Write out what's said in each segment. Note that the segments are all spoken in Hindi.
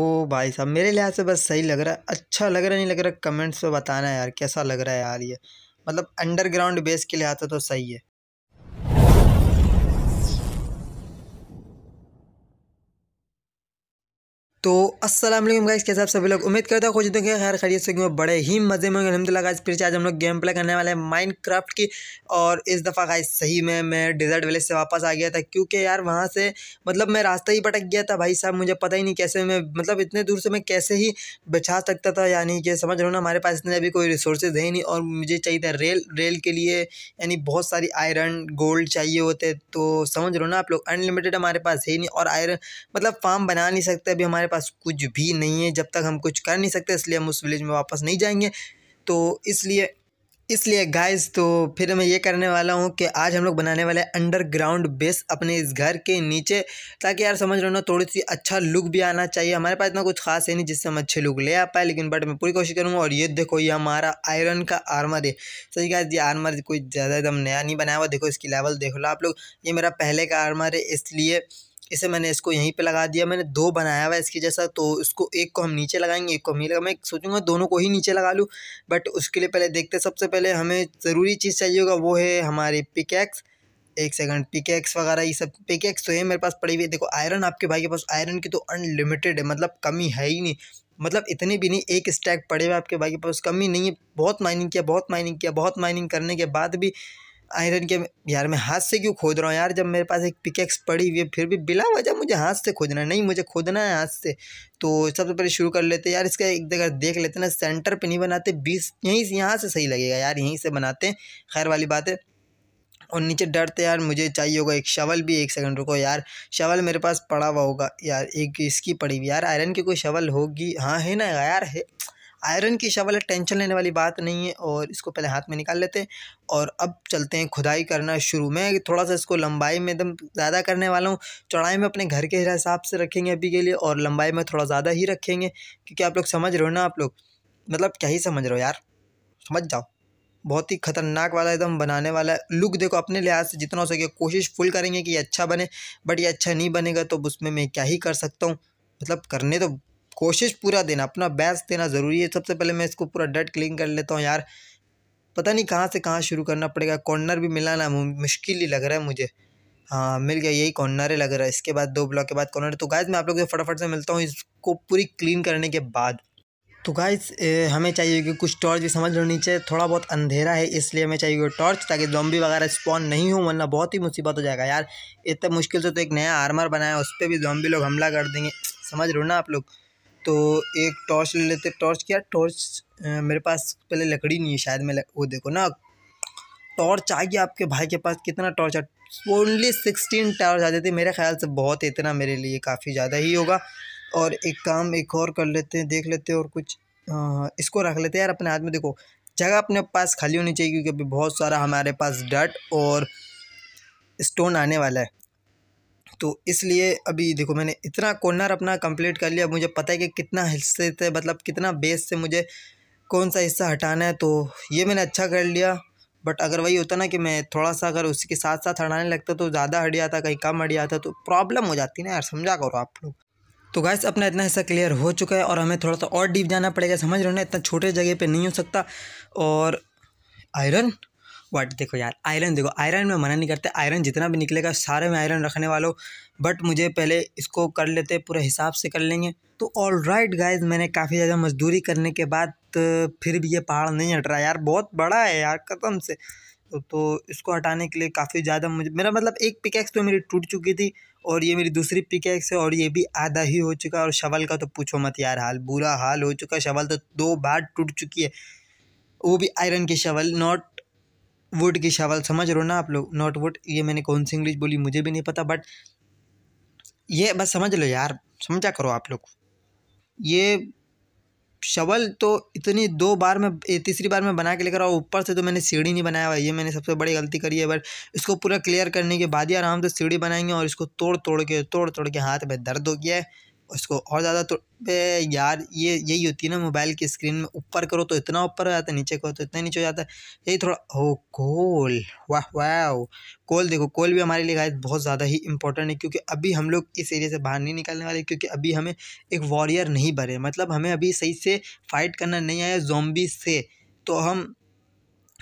ओ भाई साहब मेरे लिहाज से बस सही लग रहा है अच्छा लग रहा नहीं लग रहा कमेंट्स में बताना यार कैसा लग रहा है यार ये मतलब अंडरग्राउंड बेस के लिहाज से तो सही है तो असलम गाइस कैसे आप सभी लोग उम्मीद करता हूँ खुश होंगे खैर खरीद से बड़े ही मज़े में होंगे अलहमदिल्ला गाइस फिर से आज हम लोग गेम प्ले करने वाले हैं माइनक्राफ्ट की और इस दफ़ा गाइस सही में मैं डिज़र्ट विलेज से वापस आ गया था क्योंकि यार वहाँ से मतलब मैं रास्ता ही भटक गया था भाई साहब मुझे पता ही नहीं कैसे मैं मतलब इतने दूर से मैं कैसे ही बिछा सकता था यानी कि समझ रहा हूँ ना हमारे पास इतने अभी कोई रिसोर्सेज है नहीं और मुझे चाहिए था रेल रेल के लिए यानी बहुत सारी आयरन गोल्ड चाहिए होते तो समझ रहे हो ना आप लोग अनलिमिटेड हमारे पास है नहीं और आयरन मतलब फार्म बना नहीं सकते अभी हमारे पास कुछ भी नहीं है जब तक हम कुछ कर नहीं सकते इसलिए हम उस विलेज में वापस नहीं जाएंगे तो इसलिए इसलिए गाइस तो फिर मैं ये करने वाला हूँ कि आज हम लोग बनाने वाले अंडरग्राउंड बेस अपने इस घर के नीचे ताकि यार समझ रहे हो ना थोड़ी सी अच्छा लुक भी आना चाहिए हमारे पास इतना कुछ खास है नहीं जिससे हम अच्छे लुक ले आ पाए लेकिन बट मैं पूरी कोशिश करूँगा और ये देखो ये हमारा आयरन का आर्मर है सही गाइस ये आर्मर कोई ज़्यादा एकदम नया नहीं बनाया हुआ देखो इसकी लेवल देख लो आप लोग ये मेरा पहले का आर्मर है इसलिए इसे मैंने इसको यहीं पे लगा दिया मैंने दो बनाया हुआ इसकी इसके जैसा तो इसको एक को हम नीचे लगाएंगे एक को हम नहीं लगा मैं सोचूंगा दोनों को ही नीचे लगा लूँ बट उसके लिए पहले देखते सबसे पहले हमें ज़रूरी चीज़ चाहिए होगा वो है हमारे पिकैक्स एक सेकंड पिकेक्स वगैरह ये सब पिकेक्स तो है मेरे पास पड़ी हुई है देखो आयरन आपके भाई के पास आयरन की तो अनलिमिटेड है मतलब कमी है ही नहीं मतलब इतने भी नहीं एक स्टैक पड़े हुए आपके भाई के पास कमी नहीं है बहुत माइनिंग किया बहुत माइनिंग किया बहुत माइनिंग करने के बाद भी आयरन के यार मैं हाथ से क्यों खोद रहा हूँ यार जब मेरे पास एक पिकेक्स पड़ी हुई है फिर भी बिला वजह मुझे हाथ से खोदना नहीं मुझे खोदना है हाथ से तो सबसे पहले शुरू कर लेते हैं यार इसका एक जगह देख लेते ना सेंटर पे नहीं बनाते बीस यहीं से यहाँ से सही लगेगा यार यहीं से बनाते हैं खैर वाली बात है और नीचे डरते यार मुझे चाहिए होगा एक शवल भी एक सेकंड रुको यार शवल मेरे पास पड़ा हुआ होगा यार एक इसकी पड़ी हुई यार आयरन की कोई शवल होगी हाँ है ना यार है आयरन की शवल है टेंशन लेने वाली बात नहीं है और इसको पहले हाथ में निकाल लेते हैं और अब चलते हैं खुदाई करना शुरू मैं थोड़ा सा इसको लंबाई में एकदम ज़्यादा करने वाला हूँ चौड़ाई में अपने घर के हिसाब से रखेंगे अभी के लिए और लंबाई में थोड़ा ज़्यादा ही रखेंगे क्योंकि आप लोग समझ रहे हो ना आप लोग मतलब क्या ही समझ रहे हो यार समझ जाओ बहुत ही खतरनाक वाला एकदम बनाने वाला है लुक देखो अपने लिहाज से जितना हो सके कोशिश फुल करेंगे कि ये अच्छा बने बट ये अच्छा नहीं बनेगा तो उसमें मैं क्या ही कर सकता हूँ मतलब करने तो कोशिश पूरा देना अपना बेस्ट देना ज़रूरी है सबसे पहले मैं इसको पूरा डट क्लीन कर लेता हूँ यार पता नहीं कहाँ से कहाँ शुरू करना पड़ेगा कॉर्नर भी मिला ना मुश्किल ही लग रहा है मुझे हाँ मिल गया यही कॉर्नर लग रहा है इसके बाद दो ब्लॉक के बाद कॉर्नर तो गाइज मैं आप लोग से फटाफट से मिलता हूँ इसको पूरी क्लीन करने के बाद तो गाइज हमें चाहिए कि कुछ टॉर्च भी समझ लो नीचे थोड़ा बहुत अंधेरा है इसलिए हमें चाहिए टॉर्च ताकि जॉम्बी वगैरह स्पॉन नहीं हो वरना बहुत ही मुसीबत हो जाएगा यार इतना तो मुश्किल से तो एक नया आर्मर बनाया उस पर भी जॉम्बी लोग हमला कर देंगे समझ लो ना आप लोग तो एक टॉर्च ले लेते टॉर्च क्या टॉर्च मेरे पास पहले लकड़ी नहीं है शायद मैं वो देखो ना टॉर्च आ गया आपके भाई के पास कितना टॉर्च है ओनली सिक्सटीन टॉर्च आ जाते मेरे ख्याल से बहुत इतना मेरे लिए काफ़ी ज़्यादा ही होगा और एक काम एक और कर लेते हैं देख लेते हैं और कुछ आ, इसको रख लेते हैं यार अपने हाथ में देखो जगह अपने पास खाली होनी चाहिए क्योंकि अभी बहुत सारा हमारे पास डट और स्टोन आने वाला है तो इसलिए अभी देखो मैंने इतना कॉर्नर अपना कंप्लीट कर लिया मुझे पता है कि कितना हिस्से से मतलब कितना बेस से मुझे कौन सा हिस्सा हटाना है तो ये मैंने अच्छा कर लिया बट अगर वही होता ना कि मैं थोड़ा सा अगर उसके साथ साथ हटाने लगता तो ज़्यादा हट जाता कहीं कम हट जाता तो प्रॉब्लम हो जाती ना यार समझा करो आप लोग तो गैस अपना इतना हिस्सा क्लियर हो चुका है और हमें थोड़ा सा और डीप जाना पड़ेगा समझ रहे हो ना इतना छोटे जगह पर नहीं हो सकता और आयरन बट देखो यार आयरन देखो आयरन में मना नहीं करते आयरन जितना भी निकलेगा सारे में आयरन रखने वालों बट मुझे पहले इसको कर लेते पूरे हिसाब से कर लेंगे तो ऑल राइट गाइज मैंने काफ़ी ज़्यादा मजदूरी करने के बाद फिर भी ये पहाड़ नहीं हट रहा यार बहुत बड़ा है यार कदम से तो इसको हटाने के लिए काफ़ी ज़्यादा मुझे मेरा मतलब एक पिकैक्स तो मेरी टूट चुकी थी और ये मेरी दूसरी पिकैक्स है और ये भी आधा ही हो चुका है और शवल का तो पूछो मत यार हाल बुरा हाल हो चुका है शवल तो दो बार टूट चुकी है वो भी आयरन की शवल नॉट वुड की शवल समझ रहे हो ना आप लोग नॉट वुड ये मैंने कौन सी इंग्लिश बोली मुझे भी नहीं पता बट ये बस समझ लो यार समझा करो आप लोग ये शवल तो इतनी दो बार में तीसरी बार में बना के लेकर आओ ऊपर से तो मैंने सीढ़ी नहीं बनाया हुआ ये मैंने सबसे बड़ी गलती करी है बट इसको पूरा क्लियर करने के बाद ही आराम से सीढ़ी बनाएंगे और इसको तोड़ तोड़ के तोड़ तोड़ के हाथ में दर्द हो गया है इसको और ज़्यादा तो बे यार ये यही होती है ना मोबाइल की स्क्रीन में ऊपर करो तो इतना ऊपर हो जाता है नीचे करो तो इतना नीचे हो जाता है यही थोड़ा हो कोल वाह वाह कोल देखो कोल भी हमारे लिए गाइस बहुत ज़्यादा ही इंपॉर्टेंट है क्योंकि अभी हम लोग इस एरिया से बाहर नहीं निकलने वाले क्योंकि अभी हमें एक वॉरियर नहीं बने मतलब हमें अभी सही से फाइट करना नहीं आया जोम्बी से तो हम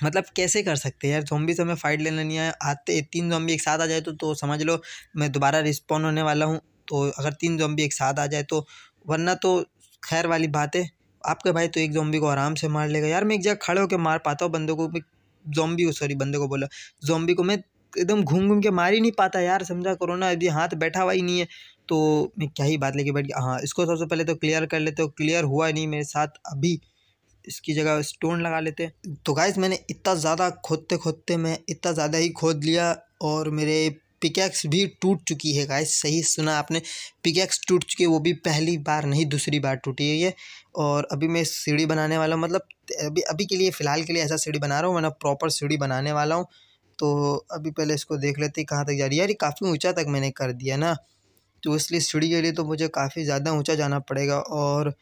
मतलब कैसे कर सकते हैं यार जोम्बी से हमें फ़ाइट लेना नहीं आया आते तीन जोम्बी एक साथ आ जाए तो तो समझ लो मैं दोबारा रिस्पॉन्ड होने वाला हूँ तो अगर तीन जोम्बी एक साथ आ जाए तो वरना तो खैर वाली बात है आपके भाई तो एक जोम्बी को आराम से मार लेगा यार मैं एक जगह खड़े होकर मार पाता हूँ बंदों को मैं ज़ोंबी को सॉरी बंदे को बोला जोम्बी को मैं एकदम घूम घूम के मार ही नहीं पाता यार समझा करो ना अभी हाथ बैठा हुआ ही नहीं है तो मैं क्या ही बात लेके बैठ गया हाँ इसको सबसे पहले तो क्लियर कर लेते हो क्लियर हुआ नहीं मेरे साथ अभी इसकी जगह स्टोन लगा लेते तो गाइज मैंने इतना ज़्यादा खोदते खोदते मैं इतना ज़्यादा ही खोद लिया और मेरे पिकैक्स भी टूट चुकी है गाइस सही सुना आपने पिकैक्स टूट चुकी है वो भी पहली बार नहीं दूसरी बार टूटी है ये और अभी मैं सीढ़ी बनाने वाला हूँ मतलब अभी अभी के लिए फ़िलहाल के लिए ऐसा सीढ़ी बना रहा हूँ वरना मतलब प्रॉपर सीढ़ी बनाने वाला हूँ तो अभी पहले इसको देख लेते कहाँ तक जा रही है यार काफ़ी ऊँचा तक मैंने कर दिया ना तो इसलिए सीढ़ी के लिए तो मुझे काफ़ी ज़्यादा ऊँचा जाना पड़ेगा और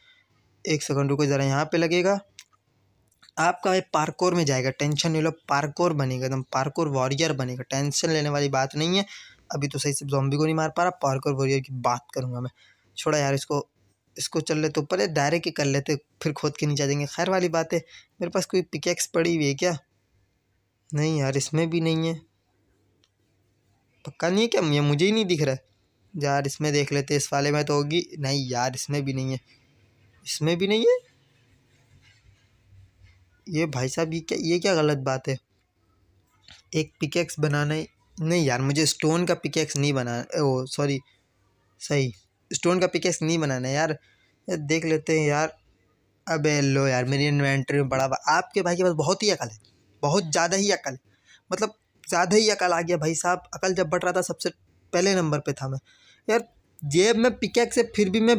एक सेकंड रुको ज़रा यहाँ पे लगेगा आपका भाई पार्कोर में जाएगा टेंशन नहीं लो पार्कोर बनेगा एकदम पार्कोर वॉरियर बनेगा टेंशन लेने वाली बात नहीं है अभी तो सही से जॉम्बी को नहीं मार पा रहा पार्कोर वॉरियर की बात करूँगा मैं छोड़ा यार इसको इसको चल लेते ऊपर डायरेक्ट ही कर लेते फिर खोद के नीचे देंगे खैर वाली बात है मेरे पास कोई पिकेक्स पड़ी हुई है क्या नहीं यार इसमें भी नहीं है पक्का नहीं है क्या ये मुझे ही नहीं दिख रहा है यार इसमें देख लेते इस वाले में तो होगी नहीं यार इसमें भी नहीं है इसमें भी नहीं है ये भाई साहब ये क्या ये क्या गलत बात है एक पिकेक्स बनाना नहीं यार मुझे स्टोन का पिकेक्स नहीं बनाना ओ सॉरी सही स्टोन का पिकेक्स नहीं बनाना है यार देख लेते हैं यार अबे लो यार मेरी इन्वेंट्री में बड़ा आपके भाई के पास बहुत ही अकल है बहुत ज़्यादा ही अकल मतलब ज़्यादा ही अकल आ गया भाई साहब अकल जब बढ़ रहा था सबसे पहले नंबर पे था मैं यार जेब में पिकेक्स है फिर भी मैं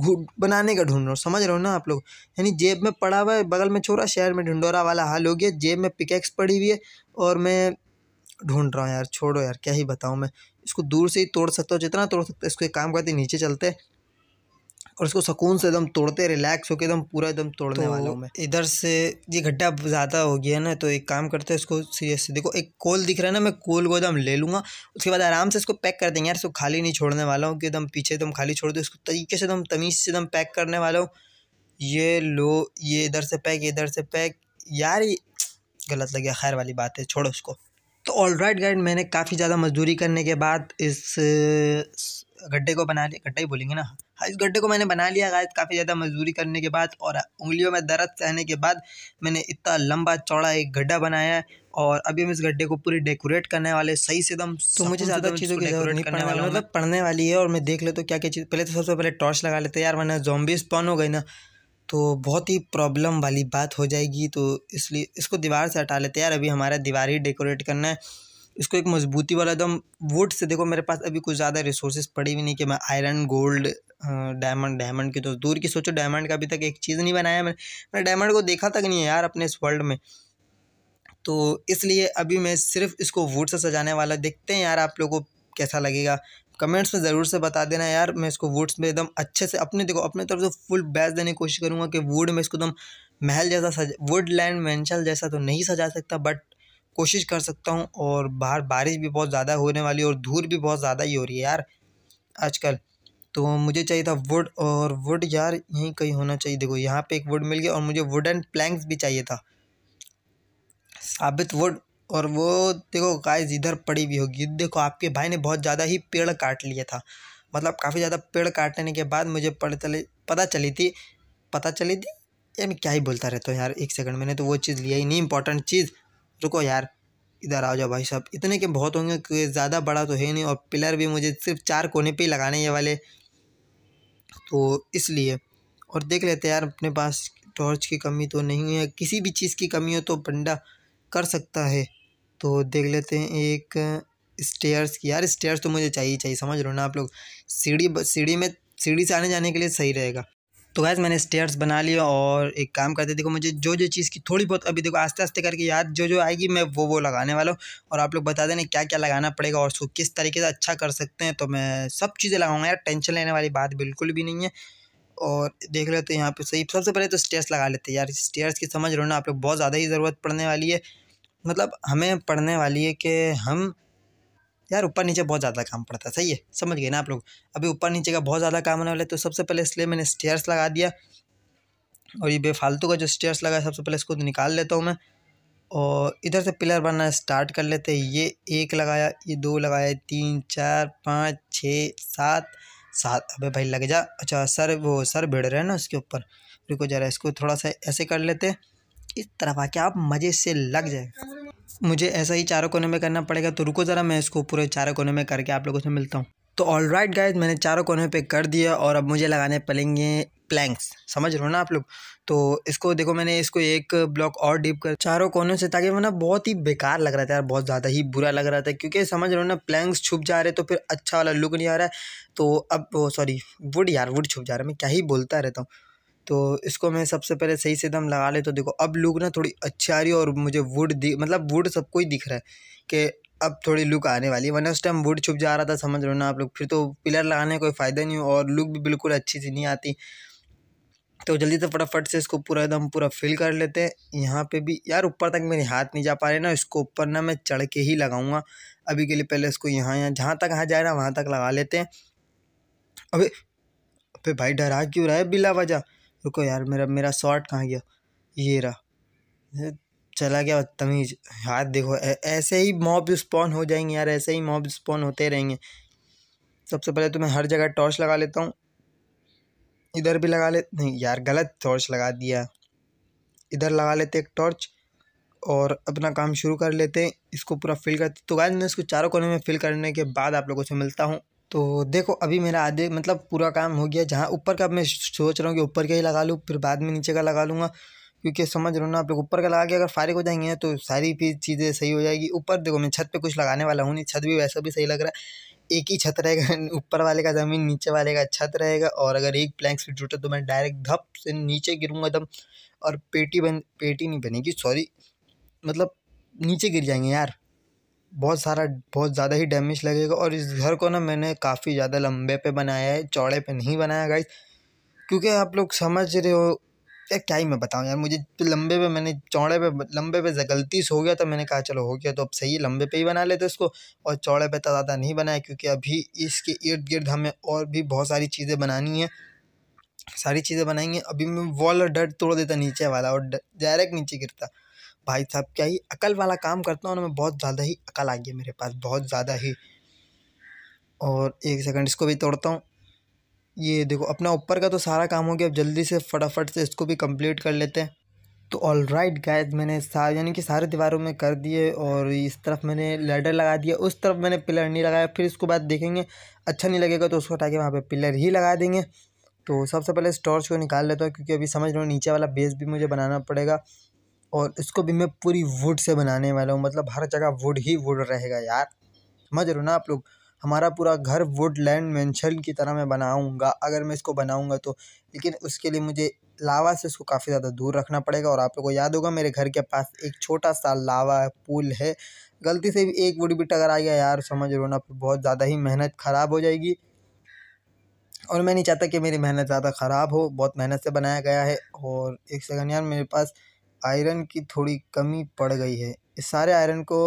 बनाने का ढूंढ रहा हूँ समझ रहे हो ना आप लोग यानी जेब में पड़ा हुआ है बगल में छोरा शहर में ढिंडोरा वाला हाल हो गया जेब में पिकेक्स पड़ी हुई है और मैं ढूंढ रहा हूँ यार छोड़ो यार क्या ही बताऊँ मैं इसको दूर से ही तोड़ सकता हूँ जितना तोड़ सकता है इसको एक काम करते नीचे चलते और उसको सुकून से एकदम तोड़ते रिलैक्स होकर एकदम पूरा एकदम तोड़ने तो वाला हूँ मैं इधर से ये गड्ढा ज़्यादा हो गया है ना तो एक काम करते हैं उसको सीरियस देखो एक कोल दिख रहा है ना मैं कोल को एकदम ले लूँगा उसके बाद आराम से इसको पैक कर देंगे यार इसको खाली नहीं छोड़ने वाला हूँ कि एकदम पीछे एकदम खाली छोड़ दो उसको तरीके से एकदम तमीज़ से एकदम पैक करने वाला हूँ ये लो ये इधर से पैक इधर से पैक यार ये गलत लगे खैर वाली बात है छोड़ो उसको तो ऑल राइट गाइड मैंने काफ़ी ज़्यादा मजदूरी करने के बाद इस गड्ढे को बना लिया गड्ढा ही बोलेंगे ना हाँ इस गड्ढे को मैंने बना लिया गाइस काफ़ी ज़्यादा मजदूरी करने के बाद और उंगलियों में दर्द सहने के बाद मैंने इतना लंबा चौड़ा एक गड्ढा बनाया और अभी हम इस गड्ढे को पूरी डेकोरेट करने वाले सही से एकदम तो मुझे ज़्यादा तो चीज़ों की जरूरत नहीं पड़ने मतलब पढ़ने वाली है और मैं देख लेता तो क्या क्या चीज़ पहले तो सबसे पहले टॉर्च लगा लेते यार वरना जॉम्बी स्पॉन हो गई ना तो बहुत ही प्रॉब्लम वाली बात हो जाएगी तो इसलिए इसको दीवार से हटा लेते यार अभी हमारा दीवार ही डेकोरेट करना है इसको एक मजबूती वाला एकदम वुड से देखो मेरे पास अभी कुछ ज़्यादा रिसोर्सेज पड़ी भी नहीं कि मैं आयरन गोल्ड डायमंड डायमंड की तो दूर की सोचो डायमंड का अभी तक एक चीज़ नहीं बनाया मैंने मैंने डायमंड को देखा तक नहीं है यार अपने इस वर्ल्ड में तो इसलिए अभी मैं सिर्फ इसको वुड से सजाने वाला देखते हैं यार आप लोगों को कैसा लगेगा कमेंट्स में ज़रूर से बता देना यार मैं इसको वुड्स में एकदम अच्छे से अपने देखो अपने तरफ से फुल बैस देने की कोशिश करूँगा कि वुड में इसको एकदम महल जैसा सज वुड लैंड मैंशल जैसा तो नहीं सजा सकता बट कोशिश कर सकता हूँ और बाहर बारिश भी बहुत ज़्यादा होने वाली और धूल भी बहुत ज़्यादा ही हो रही है यार आजकल तो मुझे चाहिए था वुड और वुड यार यहीं कहीं होना चाहिए देखो यहाँ पे एक वुड मिल गया और मुझे वुडन प्लैंक्स भी चाहिए था साबित वुड और वो देखो गाइस इधर पड़ी भी होगी देखो आपके भाई ने बहुत ज़्यादा ही पेड़ काट लिया था मतलब काफ़ी ज़्यादा पेड़ काटने के बाद मुझे पड़ चले पता चली थी पता चली थी यार मैं क्या ही बोलता रहता हूँ यार एक सेकंड मैंने तो वो चीज़ लिया ही नहीं इंपॉर्टेंट चीज़ रुको यार इधर आ जाओ भाई साहब इतने के बहुत होंगे क्योंकि ज़्यादा बड़ा तो है नहीं और पिलर भी मुझे सिर्फ चार कोने पे ही लगाने ये वाले तो इसलिए और देख लेते यार अपने पास टॉर्च की कमी तो नहीं है किसी भी चीज़ की कमी हो तो बंडा कर सकता है तो देख लेते हैं एक स्टेयर्स की यार स्टेयर्स तो मुझे चाहिए चाहिए समझ लो ना आप लोग सीढ़ी सीढ़ी में सीढ़ी से आने जाने के लिए सही रहेगा तो गैस मैंने स्टेयर्स बना लिए और एक काम करते देखो मुझे जो जो चीज़ की थोड़ी बहुत अभी देखो आस्ते आस्ते करके याद जो जो आएगी मैं वो वो लगाने वाला हूँ और आप लोग बता देने क्या क्या लगाना पड़ेगा और उसको किस तरीके से अच्छा कर सकते हैं तो मैं सब चीज़ें लगाऊंगा यार टेंशन लेने वाली बात बिल्कुल भी नहीं है और देख लेते हैं यहाँ पे सही सबसे पहले तो स्टेयर्स लगा लेते हैं यार स्टेयर्स की समझ रहे हो ना आप लोग बहुत ज़्यादा ही ज़रूरत पड़ने वाली है मतलब हमें पढ़ने वाली है कि हम यार ऊपर नीचे बहुत ज़्यादा काम पड़ता है सही है समझ गए ना आप लोग अभी ऊपर नीचे का बहुत ज़्यादा काम होने वाला है तो सबसे पहले इसलिए मैंने स्टेयर्स लगा दिया और ये बेफालतू का जो स्टेयर्स लगा सबसे पहले इसको निकाल लेता हूँ मैं और इधर से पिलर बनना स्टार्ट कर लेते हैं ये एक लगाया ये दो लगाया तीन चार पाँच छः सात सात अबे भाई लग जा अच्छा सर वो सर भिड़ रहे हैं ना उसके ऊपर रुको जरा इसको थोड़ा सा ऐसे कर लेते इस तरफ आके आप मज़े से लग जाए मुझे ऐसा ही चारों कोने में करना पड़ेगा तो रुको ज़रा मैं इसको पूरे चारों कोने में करके आप लोगों से मिलता हूँ तो ऑल राइट गाइज मैंने चारों कोने पे कर दिया और अब मुझे लगाने पड़ेंगे प्लैंक्स समझ रहे हो ना आप लोग तो इसको देखो मैंने इसको एक ब्लॉक और डीप कर चारों कोनों से ताकि ना बहुत ही बेकार लग रहा था यार बहुत ज़्यादा ही बुरा लग रहा था क्योंकि समझ रहे हो ना प्लैंक्स छुप जा रहे तो फिर अच्छा वाला लुक नहीं आ रहा है तो अब सॉरी वुड यार वुड छुप जा रहा है मैं क्या ही बोलता रहता हूँ तो इसको मैं सबसे पहले सही से दम लगा ले तो देखो अब लुक ना थोड़ी अच्छी आ रही है और मुझे वुड दिख मतलब वुड सबको ही दिख रहा है कि अब थोड़ी लुक आने वाली है वन उस टाइम वुड छुप जा रहा था समझ लो ना आप लोग फिर तो पिलर लगाने का कोई फ़ायदा नहीं और लुक भी बिल्कुल अच्छी सी नहीं आती तो जल्दी से फटाफट से इसको पूरा एकदम पूरा फिल कर लेते हैं यहाँ पे भी यार ऊपर तक मेरे हाथ नहीं जा पा रहे ना इसको ऊपर ना मैं चढ़ के ही लगाऊंगा अभी के लिए पहले इसको यहाँ यहाँ जहाँ तक आ जाए ना वहाँ तक लगा लेते हैं अबे अबे भाई डरा क्यों रहा है बिला वजह रुको यार मेरा मेरा शॉर्ट कहाँ गया ये रहा चला गया तमीज यार देखो ऐसे ही मॉब स्पॉन हो जाएंगे यार ऐसे ही मॉब स्पॉन होते रहेंगे सबसे पहले तो मैं हर जगह टॉर्च लगा लेता हूँ इधर भी लगा ले नहीं यार गलत टॉर्च लगा दिया इधर लगा लेते एक टॉर्च और अपना काम शुरू कर लेते हैं इसको पूरा फिल करते तो गाय मैं इसको चारों कोने में फिल करने के बाद आप लोगों से मिलता हूँ तो देखो अभी मेरा आधे मतलब पूरा काम हो गया जहाँ ऊपर का मैं सोच रहा हूँ कि ऊपर का ही लगा लूँ फिर बाद में नीचे का लगा लूँगा क्योंकि समझ रहे हो ना आप लोग ऊपर का लगा के अगर फारिक हो जाएंगे तो सारी भी चीज़ें सही हो जाएगी ऊपर देखो मैं छत पे कुछ लगाने वाला हूँ नहीं छत भी वैसा भी सही लग रहा है एक ही छत रहेगा ऊपर वाले का ज़मीन नीचे वाले का छत रहेगा और अगर एक प्लैंक से टूटा तो मैं डायरेक्ट धप से नीचे गिरूँगा एकदम और पेटी बन पेटी नहीं बनेगी सॉरी मतलब नीचे गिर जाएंगे यार बहुत सारा बहुत ज़्यादा ही डैमेज लगेगा और इस घर को ना मैंने काफ़ी ज़्यादा लंबे पे बनाया है चौड़े पे नहीं बनाया गाइस क्योंकि आप लोग समझ रहे हो यार क्या ही मैं बताऊँ यार मुझे तो लंबे पे मैंने चौड़े पे लंबे पे गलती से हो गया तो मैंने कहा चलो हो गया तो अब सही है लंबे पे ही बना लेते इसको और चौड़े पर तो ज़्यादा नहीं बनाया क्योंकि अभी इसके इर्द गिर्द हमें और भी बहुत सारी चीज़ें बनानी है सारी चीज़ें बनाएंगे अभी मैं वॉल डट तोड़ देता नीचे वाला और डायरेक्ट नीचे गिरता भाई साहब क्या ही अकल वाला काम करता हूँ ना मैं बहुत ज़्यादा ही अकल आ गई मेरे पास बहुत ज़्यादा ही और एक सेकंड इसको भी तोड़ता हूँ ये देखो अपना ऊपर का तो सारा काम हो गया अब जल्दी से फटाफट से इसको भी कंप्लीट कर लेते हैं तो ऑल राइट गायद मैंने यानी कि सारे दीवारों में कर दिए और इस तरफ मैंने लेडर लगा दिया उस तरफ मैंने पिलर नहीं लगाया फिर इसको बाद देखेंगे अच्छा नहीं लगेगा तो उसको हटा के वहाँ पर पिलर ही लगा देंगे तो सबसे पहले इस टॉर्च को निकाल लेता हूँ क्योंकि अभी समझ लो नीचे वाला बेस भी मुझे बनाना पड़ेगा और इसको भी मैं पूरी वुड से बनाने वाला हूँ मतलब हर जगह वुड ही वुड रहेगा यार समझ रहे हो ना आप लोग हमारा पूरा घर वुड लैंड मैंशन की तरह मैं बनाऊँगा अगर मैं इसको बनाऊँगा तो लेकिन उसके लिए मुझे लावा से इसको काफ़ी ज़्यादा दूर रखना पड़ेगा और आप लोगों को याद होगा मेरे घर के पास एक छोटा सा लावा पूल है गलती से भी एक वुड भी टकर आ गया यार समझ हो ना फिर बहुत ज़्यादा ही मेहनत ख़राब हो जाएगी और मैं नहीं चाहता कि मेरी मेहनत ज़्यादा ख़राब हो बहुत मेहनत से बनाया गया है और एक सेकंड यार मेरे पास आयरन की थोड़ी कमी पड़ गई है इस सारे आयरन को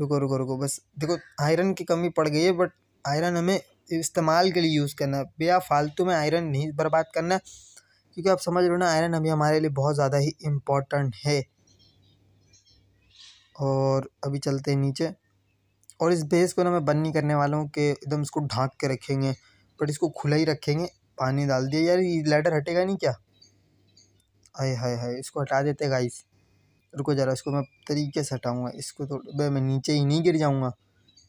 रुको रुको रुको बस देखो आयरन की कमी पड़ गई है बट आयरन हमें इस्तेमाल के लिए यूज़ करना है बेया फालतू में आयरन नहीं बर्बाद करना क्योंकि आप समझ रहे हो ना आयरन अभी हमारे लिए बहुत ज़्यादा ही इम्पोर्टेंट है और अभी चलते हैं नीचे और इस बेस को ना मैं बंद नहीं करने वाला हूँ कि एकदम इसको ढाँक के रखेंगे बट इसको खुला ही रखेंगे पानी डाल दिया यार ये लैडर हटेगा नहीं क्या हाय हाय हाय इसको हटा देते गाइस रुको जरा इसको मैं तरीके से हटाऊँगा इसको तो मैं नीचे ही नहीं गिर जाऊँगा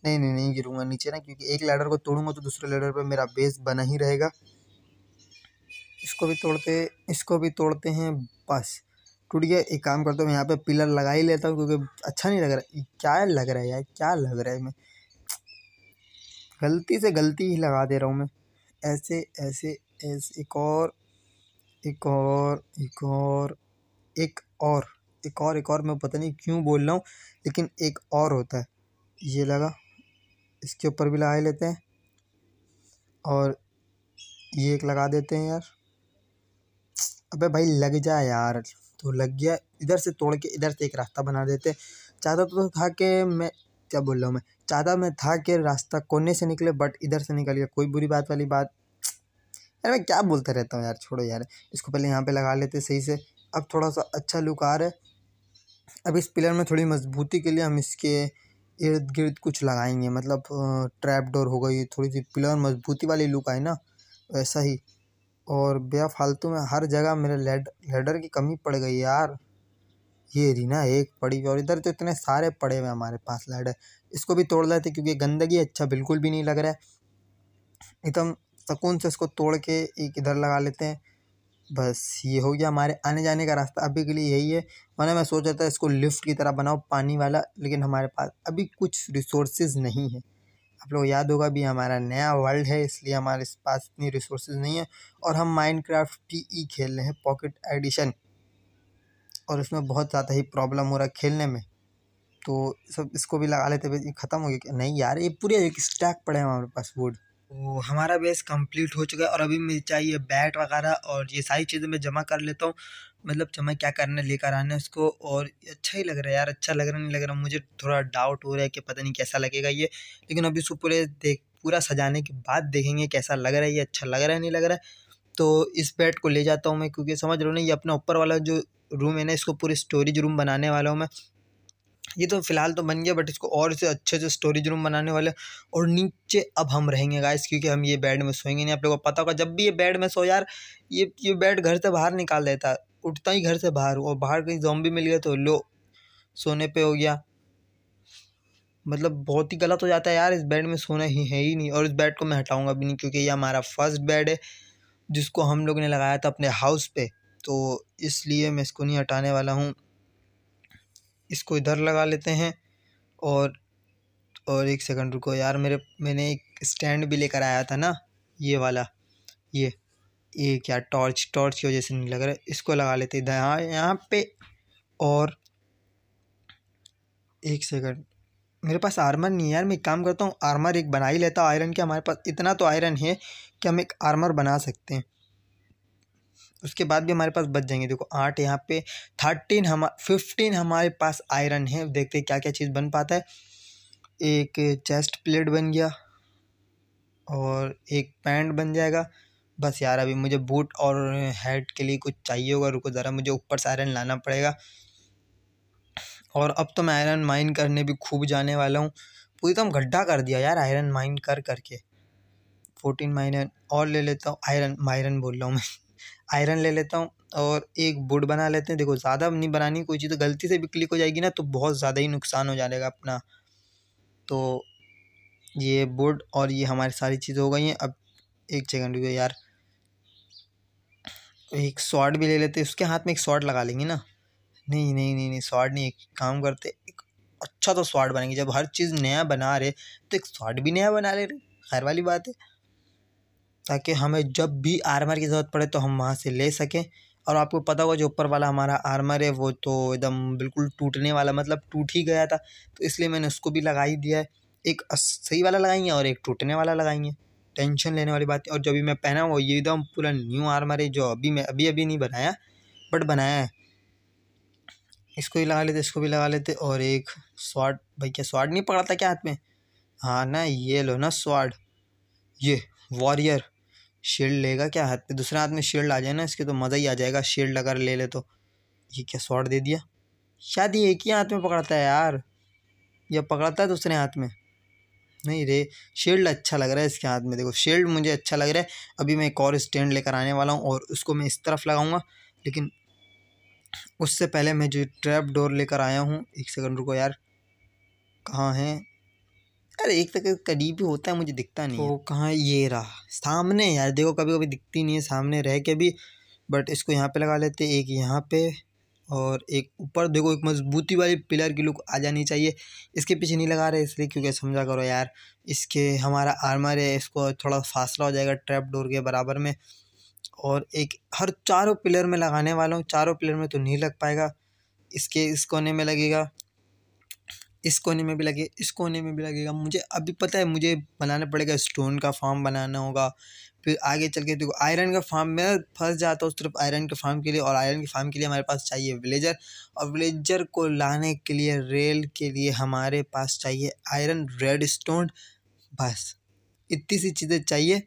नहीं नहीं नहीं गिरूंगा नीचे ना क्योंकि एक लैडर को तोड़ूंगा तो दूसरे लैडर पर मेरा बेस बना ही रहेगा इसको भी तोड़ते इसको भी तोड़ते हैं बस टूट गया एक काम करता हूँ मैं यहाँ पर पिलर लगा ही लेता हूँ क्योंकि अच्छा नहीं लग रहा क्या लग रहा है यार क्या लग रहा है मैं गलती से गलती ही लगा दे रहा हूँ मैं ऐसे ऐसे ऐसे एक और एक और एक और एक और एक और एक और मैं पता नहीं क्यों बोल रहा हूँ लेकिन एक और होता है ये लगा इसके ऊपर भी लगा लेते हैं और ये एक लगा देते हैं यार अबे भाई लग जाए यार तो लग गया इधर से तोड़ के इधर से एक रास्ता बना देते चाहता तो था कि मैं क्या बोल रहा हूँ मैं चाहता मैं था कि रास्ता कोने से निकले बट इधर से निकल गया कोई बुरी बात वाली बात अरे मैं क्या बोलते रहता हूँ यार छोड़ो यार इसको पहले यहाँ पे लगा लेते सही से अब थोड़ा सा अच्छा लुक आ रहा है अब इस पिलर में थोड़ी मजबूती के लिए हम इसके इर्द गिर्द कुछ लगाएंगे मतलब ट्रैप डोर हो गई थोड़ी सी पिलर मजबूती वाली लुक आए ना वैसा ही और बेया फालतू में हर जगह मेरे लेड लेडर की कमी पड़ गई यार ये रही ना एक पड़ी और इधर तो इतने सारे पड़े हुए हमारे पास लेडर इसको भी तोड़ लेते क्योंकि गंदगी अच्छा बिल्कुल भी नहीं लग रहा है एकदम सकून से इसको तोड़ के एक इधर लगा लेते हैं बस ये हो गया हमारे आने जाने का रास्ता अभी के लिए यही है वरना मैं सोच रहा था इसको लिफ्ट की तरह बनाओ पानी वाला लेकिन हमारे पास अभी कुछ रिसोर्सेज नहीं है आप लोग याद होगा भी हमारा नया वर्ल्ड है इसलिए हमारे पास इतनी रिसोर्सेज नहीं है और हम माइनक्राफ्ट ई e खेल रहे हैं पॉकेट एडिशन और इसमें बहुत ज़्यादा ही प्रॉब्लम हो रहा है खेलने में तो सब इसको भी लगा लेते ख़त्म हो गया नहीं यार ये पूरे एक स्टैक पड़े हैं हमारे पास वुड तो हमारा बेस कंप्लीट हो चुका है और अभी मुझे चाहिए बैट वगैरह और ये सारी चीज़ें मैं जमा कर लेता हूँ मतलब जमा क्या करने लेकर आना है उसको और अच्छा ही लग रहा है यार अच्छा लग रहा नहीं लग रहा मुझे थोड़ा डाउट हो रहा है कि पता नहीं कैसा लगेगा ये लेकिन अभी उसको पूरे देख पूरा सजाने के बाद देखेंगे कैसा लग रहा है ये अच्छा लग रहा है नहीं लग रहा है तो इस बैट को ले जाता हूँ मैं क्योंकि समझ रहा हूँ ना ये अपना ऊपर वाला जो रूम है ना इसको पूरे स्टोरेज रूम बनाने वाला हूँ मैं ये तो फ़िलहाल तो बन गया बट इसको और से अच्छे से स्टोरेज रूम बनाने वाले और नीचे अब हम रहेंगे गाइस क्योंकि हम ये बेड में सोएंगे नहीं आप लोगों को पता होगा जब भी ये बेड में सो यार ये ये बेड घर से बाहर निकाल देता उठता ही घर से बाहर और बाहर कहीं जॉम्बी मिल गया तो लो सोने पर हो गया मतलब बहुत ही गलत हो जाता है यार इस बेड में सोना ही है ही नहीं और इस बेड को मैं हटाऊंगा भी नहीं क्योंकि ये हमारा फर्स्ट बेड है जिसको हम लोग ने लगाया था अपने हाउस पे तो इसलिए मैं इसको नहीं हटाने वाला हूँ इसको इधर लगा लेते हैं और और एक सेकंड रुको यार मेरे मैंने एक स्टैंड भी लेकर आया था ना ये वाला ये ये क्या टॉर्च टॉर्च की वजह से नहीं लग रहा इसको लगा लेते इधर हाँ यहाँ पे और एक सेकंड मेरे पास आर्मर नहीं है यार मैं काम करता हूँ आर्मर एक बना ही लेता आयरन के हमारे पास इतना तो आयरन है कि हम एक आर्मर बना सकते हैं उसके बाद भी हमारे पास बच जाएंगे देखो आठ यहाँ पे थर्टीन हम फिफ्टीन हमारे पास आयरन है देखते क्या क्या चीज़ बन पाता है एक चेस्ट प्लेट बन गया और एक पैंट बन जाएगा बस यार अभी मुझे बूट और हेड के लिए कुछ चाहिए होगा रुको ज़रा मुझे ऊपर से आयरन लाना पड़ेगा और अब तो मैं आयरन माइन करने भी खूब जाने वाला हूँ पूरी तो हम गड्ढा कर दिया यार आयरन माइन कर करके फोर्टीन माइनर और ले लेता हूँ आयरन मायरन बोल रहा हूँ मैं आयरन ले लेता हूँ और एक बुड बना लेते हैं देखो ज़्यादा नहीं बनानी कोई चीज़ तो गलती से भी क्लिक हो जाएगी ना तो बहुत ज़्यादा ही नुकसान हो जाएगा अपना तो ये बुड और ये हमारी सारी चीज़ हो गई हैं अब एक सेकेंड रुको यार एक शॉर्ट भी ले लेते उसके हाथ में एक शॉर्ट लगा लेंगे ना नहीं नहीं नहीं नहीं शॉर्ट नहीं एक काम करते एक अच्छा तो शॉर्ट बनेंगे जब हर चीज़ नया बना रहे तो एक शॉर्ट भी नया बना ले रहे खैर वाली बात है ताकि हमें जब भी आर्मर की ज़रूरत पड़े तो हम वहाँ से ले सकें और आपको पता होगा जो ऊपर वाला हमारा आर्मर है वो तो एकदम बिल्कुल टूटने वाला मतलब टूट ही गया था तो इसलिए मैंने उसको भी लगा ही दिया है एक सही वाला लगाई है और एक टूटने वाला लगाई है टेंशन लेने वाली बात है और जो भी मैं पहना वो ये एकदम पूरा न्यू आर्मर है जो अभी मैं अभी अभी नहीं बनाया बट बनाया है इसको भी लगा लेते इसको भी लगा लेते और एक स्वाड भाई क्या स्वाड नहीं पकड़ता क्या हाथ में हाँ ना ये लो ना स्वाड ये वॉरियर शील्ड लेगा क्या हाथ पे दूसरे हाथ में शील्ड आ जाए ना इसके तो मज़ा ही आ जाएगा शील्ड अगर ले ले तो ये क्या शॉर्ट दे दिया शायद ये एक ही हाथ में पकड़ता है यार या पकड़ता है दूसरे हाथ में नहीं रे शील्ड अच्छा लग रहा है इसके हाथ में देखो शील्ड मुझे अच्छा लग रहा है अभी मैं एक और स्टैंड लेकर आने वाला हूँ और उसको मैं इस तरफ लगाऊंगा लेकिन उससे पहले मैं जो ट्रैप डोर लेकर आया हूँ एक सेकंड रुको यार कहाँ हैं अरे एक तक तो करीब भी होता है मुझे दिखता नहीं तो कहाँ ये रहा सामने यार देखो कभी कभी दिखती नहीं है सामने रह के भी बट इसको यहाँ पे लगा लेते एक यहाँ पे और एक ऊपर देखो एक मजबूती वाली पिलर की लुक आ जानी चाहिए इसके पीछे नहीं लगा रहे इसलिए क्योंकि समझा करो यार इसके हमारा आर्मर है इसको थोड़ा फासला हो जाएगा ट्रैप डोर के बराबर में और एक हर चारों पिलर में लगाने वाला हूँ चारों पिलर में तो नहीं लग पाएगा इसके इस कोने में लगेगा इस कोने में भी लगे इस कोने में भी लगेगा मुझे अभी पता है मुझे बनाना पड़ेगा स्टोन का फार्म बनाना होगा फिर आगे चल के देखो आयरन का फार्म में फंस जाता हूँ सिर्फ आयरन के फार्म के लिए और आयरन के फार्म के लिए हमारे पास चाहिए विलेजर और विलेजर को लाने के लिए रेल के लिए हमारे पास चाहिए आयरन रेड स्टोन बस इतनी सी चीज़ें चाहिए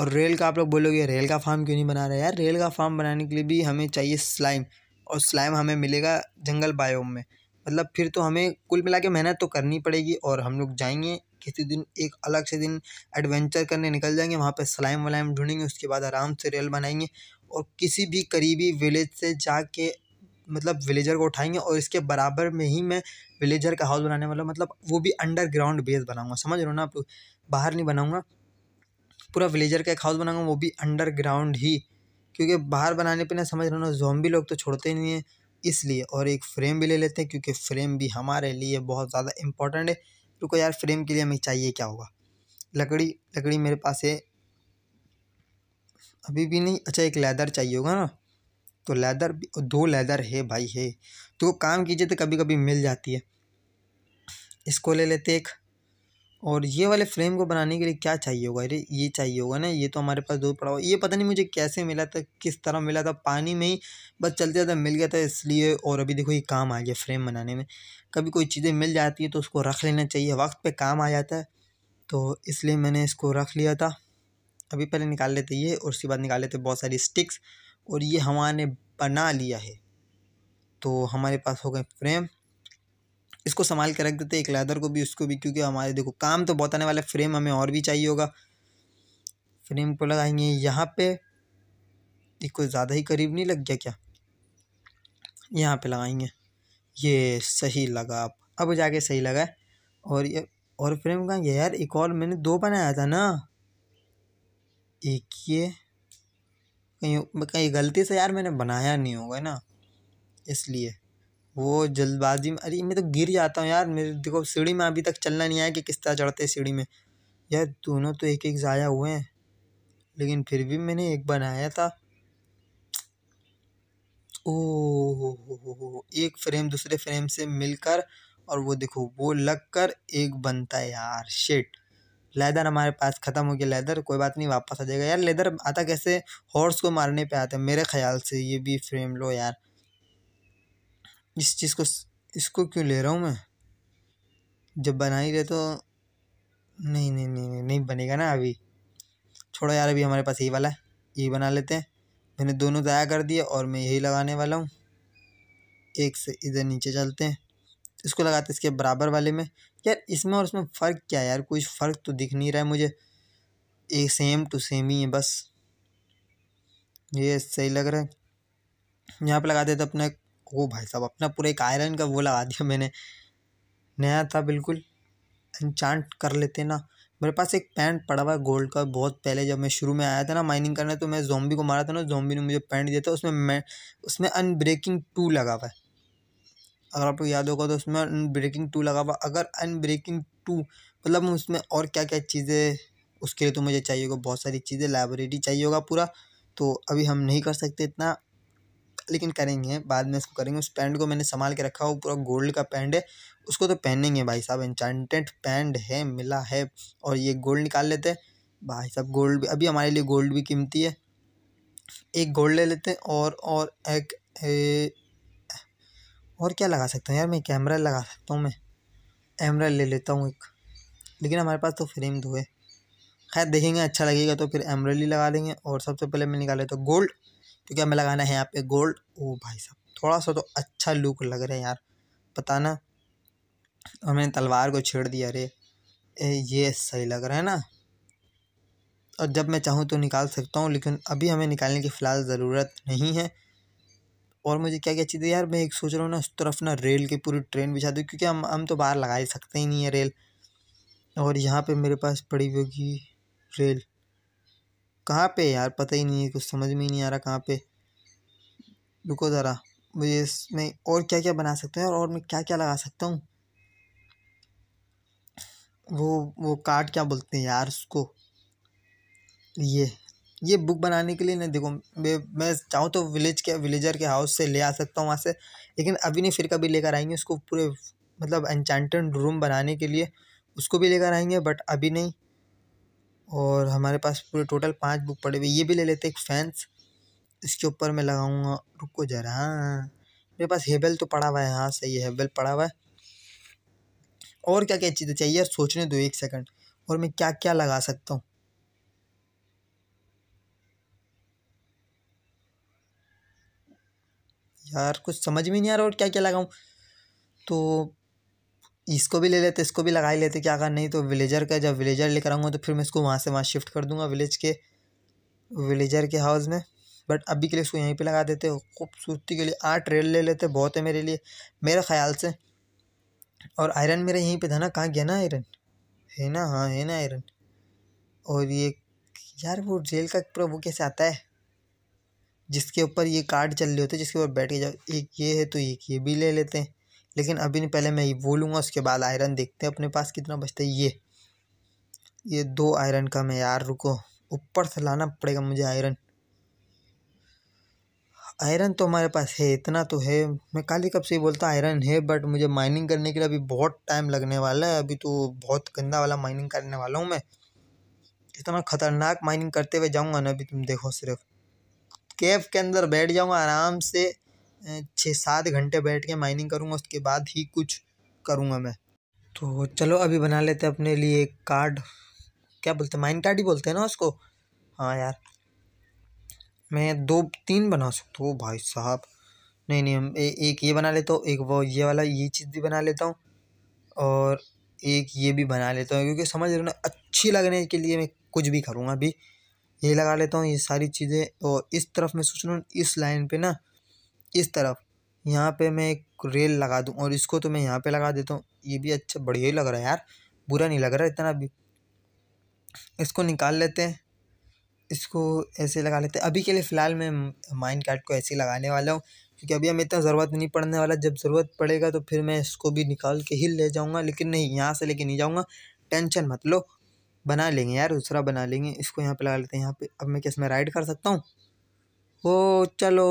और रेल का आप लोग बोलोगे रेल का फार्म क्यों नहीं बना रहे यार रेल का फार्म बनाने के लिए भी हमें चाहिए स्लाइम और स्लाइम हमें मिलेगा जंगल बायोम में मतलब फिर तो हमें कुल मिला के मेहनत तो करनी पड़ेगी और हम लोग जाएंगे किसी दिन एक अलग से दिन एडवेंचर करने निकल जाएंगे वहाँ पर सलाइम वलाइम ढूंढेंगे उसके बाद आराम से रेल बनाएंगे और किसी भी करीबी विलेज से जाके मतलब विलेजर को उठाएंगे और इसके बराबर में ही मैं विलेजर का हाउस बनाने वाला मतलब वो भी अंडरग्राउंड बेस बनाऊंगा समझ रहे हो ना आप बाहर नहीं बनाऊंगा पूरा विलेजर का एक हाउस बनाऊंगा वो भी अंडरग्राउंड ही क्योंकि बाहर बनाने पे ना समझ रहे हो ना जोम्बी लोग तो छोड़ते ही नहीं हैं इसलिए और एक फ्रेम भी ले लेते हैं क्योंकि फ़्रेम भी हमारे लिए बहुत ज़्यादा इम्पोर्टेंट है रुको यार फ्रेम के लिए हमें चाहिए क्या होगा लकड़ी लकड़ी मेरे पास है अभी भी नहीं अच्छा एक लेदर चाहिए होगा ना तो लेदर भी दो लेदर है भाई है तो काम कीजिए तो कभी कभी मिल जाती है इसको ले लेते एक और ये वाले फ्रेम को बनाने के लिए क्या चाहिए होगा अरे ये चाहिए होगा ना ये तो हमारे पास दूर पड़ा हुआ ये पता नहीं मुझे कैसे मिला था किस तरह मिला था पानी में ही बस चलते जाता मिल गया था इसलिए और अभी देखो ये काम आ गया फ्रेम बनाने में कभी कोई चीज़ें मिल जाती है तो उसको रख लेना चाहिए वक्त पर काम आ जाता है तो इसलिए मैंने इसको रख लिया था अभी पहले निकाल लेते ये और उसके बाद निकाल लेते बहुत सारी स्टिक्स और ये हमारे बना लिया है तो हमारे पास हो गए फ्रेम इसको संभाल के रख देते एक लेदर को भी उसको भी क्योंकि हमारे देखो काम तो बहुत आने वाला फ्रेम हमें और भी चाहिए होगा फ्रेम को लगाएंगे यहाँ पे देखो ज़्यादा ही करीब नहीं लग गया क्या यहाँ पे लगाएंगे ये सही लगा आप अब जाके सही लगा और ये और फ्रेम कहाँ गया यार एक और मैंने दो बनाया था ना एक ये कहीं कहीं गलती से यार मैंने बनाया नहीं होगा ना इसलिए वो जल्दबाजी में अरे मैं तो गिर जाता हूँ यार मेरे देखो सीढ़ी में अभी तक चलना नहीं आया कि किस तरह चढ़ते सीढ़ी में यार दोनों तो एक एक ज़ाया हुए हैं लेकिन फिर भी मैंने एक बनाया था ओ एक फ्रेम दूसरे फ्रेम से मिलकर और वो देखो वो लग कर एक बनता है यार शेट लेदर हमारे पास ख़त्म हो गया लेदर कोई बात नहीं वापस आ जाएगा यार लेदर आता कैसे हॉर्स को मारने पे आता है मेरे ख्याल से ये भी फ्रेम लो यार इस चीज़ को इसको क्यों ले रहा हूँ मैं जब बना ही रहे तो नहीं नहीं नहीं नहीं नहीं बनेगा ना अभी छोड़ो यार अभी हमारे पास यही वाला है यही बना लेते हैं मैंने दोनों ज़ाया कर दिए और मैं यही लगाने वाला हूँ एक से इधर नीचे चलते हैं इसको लगाते इसके बराबर वाले में यार इसमें और उसमें फ़र्क क्या है यार कुछ फ़र्क तो दिख नहीं रहा है मुझे एक सेम टू सेम ही है बस ये सही लग रहा है यहाँ पर लगा देते अपना एक ओ भाई साहब अपना पूरा एक आयरन का वो लगा दिया मैंने नया था बिल्कुल इंचांट कर लेते ना मेरे पास एक पैंट पड़ा हुआ है गोल्ड का बहुत पहले जब मैं शुरू में आया था ना माइनिंग करने तो मैं जोम्बी को मारा था ना जोम्बी ने मुझे पैंट दिया था उसमें मैं उसमें अनब्रेकिंग टू लगा हुआ है अगर आपको याद होगा तो उसमें अनब्रेकिंग टू लगा हुआ अगर अनब्रेकिंग टू मतलब उसमें और क्या क्या चीज़ें उसके लिए तो मुझे चाहिए होगा बहुत सारी चीज़ें लाइब्रेरी चाहिए होगा पूरा तो अभी हम नहीं कर सकते इतना लेकिन करेंगे बाद में उसको करेंगे उस पैंट को मैंने संभाल के रखा वो पूरा गोल्ड का पैंट है उसको तो पहनेंगे भाई साहब इंचांटेड पैंट है मिला है और ये गोल्ड निकाल लेते हैं भाई साहब गोल्ड भी अभी हमारे लिए गोल्ड भी कीमती है एक गोल्ड ले लेते हैं और और एक ए, और क्या लगा सकता हूँ यार मैं कैमरा लगा सकता हूँ मैं एमरा ले लेता हूँ एक लेकिन हमारे पास तो फ्रेम दो है खैर देखेंगे अच्छा लगेगा तो फिर एमरल ही लगा देंगे और सबसे पहले मैं निकाल लेता तो हूँ गोल्ड क्योंकि हमें लगाना है यहाँ पे गोल्ड ओ भाई साहब थोड़ा सा तो अच्छा लुक लग रहा है यार पता ना और मैंने तलवार को छेड़ दिया अरे ये सही लग रहा है ना और जब मैं चाहूँ तो निकाल सकता हूँ लेकिन अभी हमें निकालने की फ़िलहाल ज़रूरत नहीं है और मुझे क्या क्या चीज़ें यार मैं एक सोच रहा हूँ ना उस तरफ ना रेल की पूरी ट्रेन बिछा दूँ क्योंकि हम हम तो बाहर लगा ही सकते ही नहीं है रेल और यहाँ पे मेरे पास पड़ी हुई होगी रेल कहाँ पे यार पता ही नहीं है कुछ समझ में ही नहीं आ रहा कहाँ पे रुको ज़रा मुझे इसमें और क्या क्या बना सकते हैं और मैं क्या क्या लगा सकता हूँ वो वो कार्ड क्या बोलते हैं यार उसको ये ये बुक बनाने के लिए ना देखो मैं चाहूँ तो विलेज के विलेजर के हाउस से ले आ सकता हूँ वहाँ से लेकिन अभी नहीं फिर कभी लेकर आएंगे उसको पूरे मतलब एनचैंटेड रूम बनाने के लिए उसको भी लेकर आएंगे बट अभी नहीं और हमारे पास पूरे टोटल पाँच बुक पड़ी हुई ये भी ले लेते एक फैंस इसके ऊपर मैं लगाऊंगा रुको जरा हाँ मेरे पास हेबल तो पड़ा हुआ है हाँ सही है हेबल पड़ा हुआ है और क्या क्या चीज़ें चाहिए यार सोचने दो एक सेकंड और मैं क्या क्या लगा सकता हूँ यार कुछ समझ में नहीं आ रहा और क्या क्या लगाऊँ तो इसको भी ले लेते इसको भी लगा ही लेते क्या अगर नहीं तो विलेजर का जब विलेजर लेकर आऊँगा तो फिर मैं इसको वहाँ से वहाँ शिफ्ट कर दूँगा विलेज के विलेजर के हाउस में बट अभी के लिए इसको यहीं पे लगा देते हो खूबसूरती के लिए आठ रेल ले लेते बहुत है मेरे लिए मेरे ख्याल से और आयरन मेरा यहीं पे था ना कहाँ गया ना आयरन है ना हाँ है ना आयरन और ये यार वो रेल का पूरा वो कैसे आता है जिसके ऊपर ये कार्ड चल रहे होते हैं जिसके ऊपर बैठ के जाओ एक ये है तो एक ये भी ले लेते हैं लेकिन अभी नहीं पहले मैं वो लूँगा उसके बाद आयरन देखते हैं अपने पास कितना बचता है ये ये दो आयरन का मैं यार रुको ऊपर से लाना पड़ेगा मुझे आयरन आयरन तो हमारे पास है इतना तो है मैं काली कब से बोलता आयरन है बट मुझे माइनिंग करने के लिए अभी बहुत टाइम लगने वाला है अभी तो बहुत गंदा वाला माइनिंग करने वाला हूँ मैं इतना ख़तरनाक माइनिंग करते हुए जाऊँगा ना अभी तुम देखो सिर्फ कैब के अंदर बैठ जाऊँगा आराम से छः सात घंटे बैठ के माइनिंग करूँगा उसके बाद ही कुछ करूँगा मैं तो चलो अभी बना लेते हैं अपने लिए कार्ड क्या बोलते माइन कार्ड ही बोलते हैं ना उसको हाँ यार मैं दो तीन बना सकता हूँ भाई साहब नहीं नहीं ए, एक ये बना लेता हूँ एक वो ये वाला ये चीज़ भी बना लेता हूँ और एक ये भी बना लेता हूँ क्योंकि समझ रहे हो ना अच्छी लगने के लिए मैं कुछ भी करूँगा अभी ये लगा लेता हूँ ये सारी चीज़ें और इस तरफ मैं सोच रहा हूँ इस लाइन पे ना इस तरफ यहाँ पे मैं एक रेल लगा दूँ और इसको तो मैं यहाँ पे लगा देता हूँ ये भी अच्छा बढ़िया ही लग रहा है यार बुरा नहीं लग रहा इतना भी इसको निकाल लेते हैं इसको ऐसे लगा लेते हैं अभी के लिए फ़िलहाल मैं माइंड कार्ड को ऐसे ही लगाने वाला हूँ क्योंकि अभी हमें इतना ज़रूरत नहीं पड़ने वाला जब ज़रूरत पड़ेगा तो फिर मैं इसको भी निकाल के ही ले जाऊँगा लेकिन नहीं यहाँ से लेके नहीं जाऊँगा टेंशन मत लो बना लेंगे यार दूसरा बना लेंगे इसको यहाँ पर लगा लेते हैं यहाँ पर अब मैं किस में राइड कर सकता हूँ वो चलो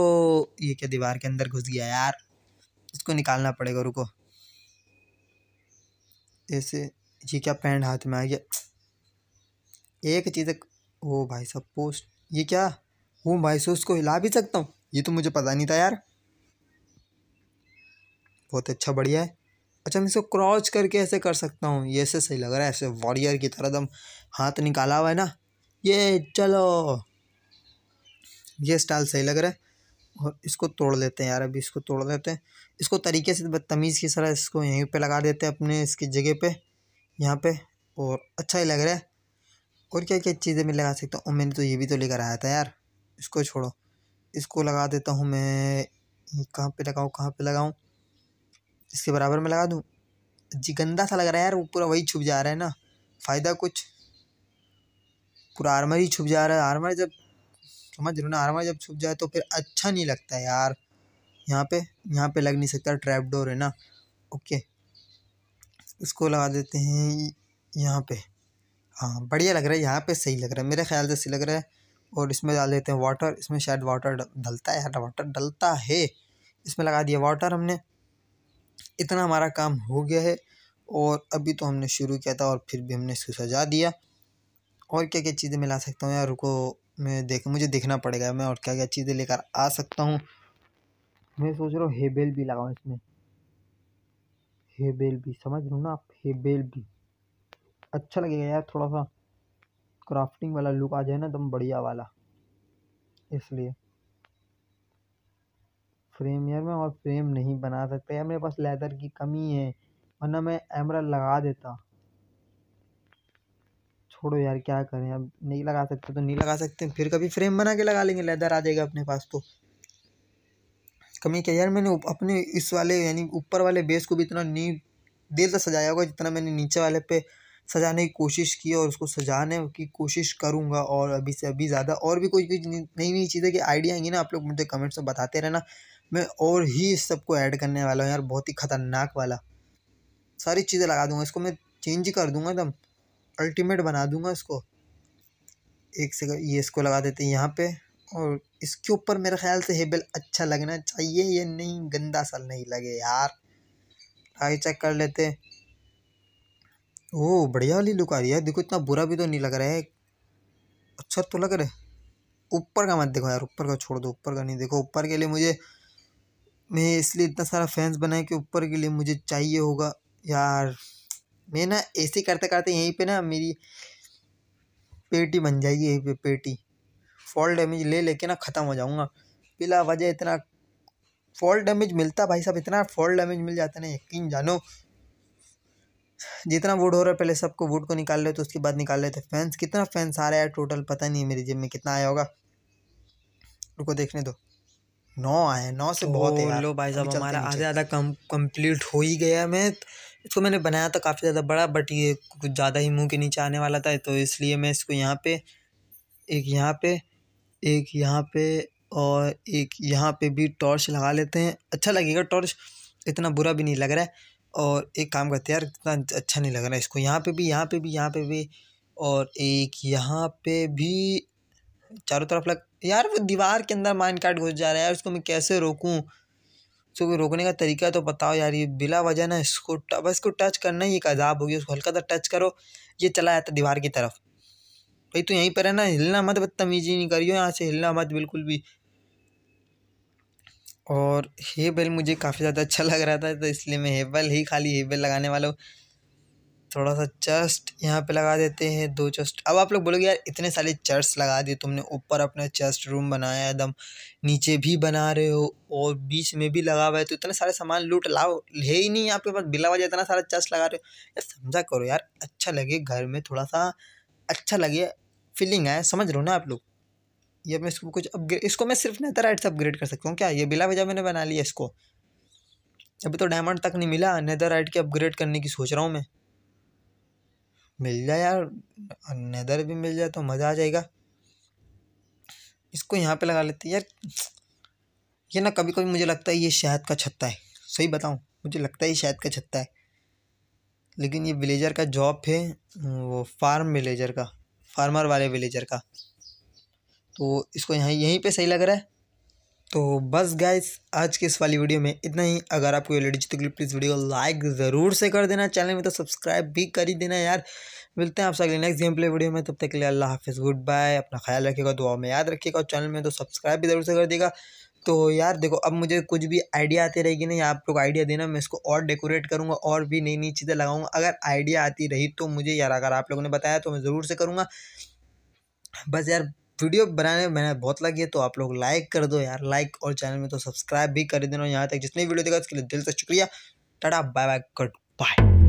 ये क्या दीवार के अंदर घुस गया यार इसको निकालना पड़ेगा रुको ऐसे ये क्या पैंट हाथ में आ गया एक चीज़ ओ भाई साहब पोस्ट ये क्या हूँ भाई सो उसको हिला भी सकता हूँ ये तो मुझे पता नहीं था यार बहुत अच्छा बढ़िया है अच्छा मैं इसको क्रॉच करके ऐसे कर सकता हूँ ये ऐसे सही लग रहा है ऐसे वॉरियर की तरह दम हाथ निकाला हुआ है ना ये चलो ये स्टाइल सही लग रहा है और इसको तोड़ लेते हैं यार अभी इसको तोड़ लेते हैं इसको तरीके से बदतमीज़ की तरह इसको यहीं पे लगा देते हैं अपने इसकी जगह पे यहाँ पे और अच्छा ही लग रहा है और क्या क्या चीज़ें मैं लगा सकता हूँ मैंने तो ये भी तो लेकर आया था यार इसको छोड़ो इसको लगा देता हूँ मैं कहाँ पे लगाऊँ कहाँ पे लगाऊँ इसके बराबर में लगा दूँ जी गंदा सा लग रहा है यार वो पूरा वही छुप जा रहा है ना फ़ायदा कुछ पूरा आर्मर ही छुप जा रहा है आर्मर जब समझ रहे ना आरमार जब छुप जाए तो फिर अच्छा नहीं लगता यार यहाँ पे यहाँ पे लग नहीं सकता ट्रैप डोर है ना ओके इसको लगा देते हैं यहाँ पे हाँ बढ़िया लग रहा है यहाँ पे सही लग रहा है मेरे ख्याल से सही लग रहा है और इसमें डाल देते हैं वाटर इसमें शायद वाटर डलता है यार वाटर डलता है इसमें लगा दिया वाटर हमने इतना हमारा काम हो गया है और अभी तो हमने शुरू किया था और फिर भी हमने इसको सजा दिया और क्या क्या चीज़ें मिला सकता हूँ यार रुको मैं देख मुझे देखना पड़ेगा मैं और क्या क्या चीज़ें लेकर आ सकता हूँ मैं सोच रहा हूँ हेबेल भी लगाऊँ इसमें हेबेल भी समझ रहे हो ना आप हेबेल भी अच्छा लगेगा यार थोड़ा सा क्राफ्टिंग वाला लुक आ जाए ना एकदम बढ़िया वाला इसलिए फ्रेम यार मैं और फ्रेम नहीं बना सकता यार मेरे पास लेदर की कमी है वरना मैं एमरा लगा देता छोड़ो यार क्या करें अब नहीं लगा सकते तो नहीं लगा सकते फिर कभी फ्रेम बना के लगा लेंगे लेदर आ जाएगा अपने पास तो कमी क्या यार मैंने अपने इस वाले यानी ऊपर वाले बेस को भी इतना नहीं देर तक सजाया होगा जितना मैंने नीचे वाले पे सजाने की कोशिश की और उसको सजाने की कोशिश करूँगा और अभी से अभी ज़्यादा और भी कोई नई नई चीज़ें की आइडिया आएंगी ना आप लोग मुझे कमेंट्स में बताते रहना मैं और ही इस सबको ऐड करने वाला हूँ यार बहुत ही ख़तरनाक वाला सारी चीज़ें लगा दूँगा इसको मैं चेंज कर दूँगा एकदम अल्टीमेट बना दूंगा इसको एक से ये इसको लगा देते हैं यहाँ पे और इसके ऊपर मेरे ख्याल से हेबल अच्छा लगना चाहिए ये नहीं गंदा सा नहीं लगे यार आगे चेक कर लेते ओ बढ़िया वाली लुक आ रही है देखो इतना बुरा भी तो नहीं लग रहा है अच्छा तो लग रहा है ऊपर का मत देखो यार ऊपर का छोड़ दो ऊपर का नहीं देखो ऊपर के लिए मुझे मैं इसलिए इतना सारा फैंस बनाए कि ऊपर के लिए मुझे चाहिए होगा यार मैं ना ऐसे करते करते यहीं पे ना मेरी पेटी बन जाएगी यहीं पे पेटी फॉल डैमेज ले लेके ना ख़त्म हो जाऊँगा बिला वजह इतना फॉल डैमेज मिलता भाई साहब इतना फॉल डैमेज मिल जाता ना यकीन जानो जितना वुड हो रहा है पहले सबको वुड को निकाल लेते तो उसके बाद निकाल लेते फैंस कितना फैंस आ रहा है टोटल पता नहीं मेरी जिम में कितना आया होगा उनको देखने दो नौ आए नौ से बहुत है तो लो भाई साहब हमारा आधा आधा कम कंप्लीट हो ही गया मैं इसको मैंने बनाया तो काफ़ी ज़्यादा बड़ा बट ये कुछ ज़्यादा ही मुंह के नीचे आने वाला था तो इसलिए मैं इसको यहाँ पे एक यहाँ पे एक यहाँ पे और एक यहाँ पे भी टॉर्च लगा लेते हैं अच्छा लगेगा टॉर्च इतना बुरा भी नहीं लग रहा है और एक काम करते यार इतना अच्छा नहीं लग रहा है इसको यहाँ पे भी यहाँ पे भी यहाँ पे भी और एक यहाँ पे भी चारों तरफ लग यार वो दीवार के अंदर माइंड कार्ड घुस जा रहा है उसको मैं कैसे रोकूँ इसको कोई रोकने का तरीका तो बताओ यार ये बिला वजह ना इसको बस इसको टच करना ही एक अजाब होगी उसको हल्का सा टच करो ये चला जाता दीवार की तरफ भाई तू यहीं पर है ना हिलना मत बदतमीजी नहीं करियो यहाँ से हिलना मत बिल्कुल भी और हेबल मुझे काफ़ी ज़्यादा अच्छा लग रहा था तो इसलिए मैं हेबल ही खाली हेबल लगाने वाला हूँ थोड़ा सा चस्ट यहाँ पे लगा देते हैं दो चस्ट अब आप लोग बोलोगे यार इतने सारे चर्च लगा दिए तुमने ऊपर अपना चस्ट रूम बनाया एकदम नीचे भी बना रहे हो और बीच में भी लगा हुआ है तो इतने सारे सामान लूट लाओ है ही नहीं आपके पास बिला वजह इतना सारा चस्ट लगा रहे हो यार समझा करो यार अच्छा लगे घर में थोड़ा सा अच्छा लगे फीलिंग आए समझ रहे हो ना आप लोग ये मैं इसको कुछ अपग्रेड इसको मैं सिर्फ राइट से अपग्रेड कर सकता हूँ क्या ये बिला वजह मैंने बना लिया इसको अभी तो डायमंड तक नहीं मिला राइट के अपग्रेड करने की सोच रहा हूँ मैं मिल जाए यार नेदर भी मिल जाए तो मज़ा आ जाएगा इसको यहाँ पे लगा लेते हैं यार ये ना कभी कभी मुझे लगता है ये शहद का छत्ता है सही बताऊँ मुझे लगता है ये शहद का छत्ता है लेकिन ये विलेजर का जॉब है वो फार्म विलेजर का फार्मर वाले विलेजर का तो इसको यहाँ यहीं पे सही लग रहा है तो बस गाइस आज के इस वाली वीडियो में इतना ही अगर आपको ये लेडीज तो प्लीज़ वीडियो लाइक ज़रूर से कर देना चैनल में तो सब्सक्राइब भी कर ही देना यार मिलते हैं आपसे अगले नेक्स्ट गेम प्ले वीडियो में तब तक के लिए अल्लाह हाफिज़ गुड बाय अपना ख्याल रखिएगा दुआ में याद रखिएगा और चैनल में तो सब्सक्राइब भी ज़रूर से कर देगा तो यार देखो अब मुझे कुछ भी आइडिया आती रहेगी नहीं आप लोग आइडिया देना मैं इसको और डेकोरेट करूँगा और भी नई नई चीज़ें लगाऊंगा अगर आइडिया आती रही तो मुझे यार अगर आप लोगों ने बताया तो मैं ज़रूर से करूँगा बस यार वीडियो बनाने में मैंने बहुत लगी है तो आप लोग लाइक कर दो यार लाइक और चैनल में तो सब्सक्राइब भी कर देना यहाँ तक जितने वीडियो देखा उसके लिए दिल से शुक्रिया tata bye bye good bye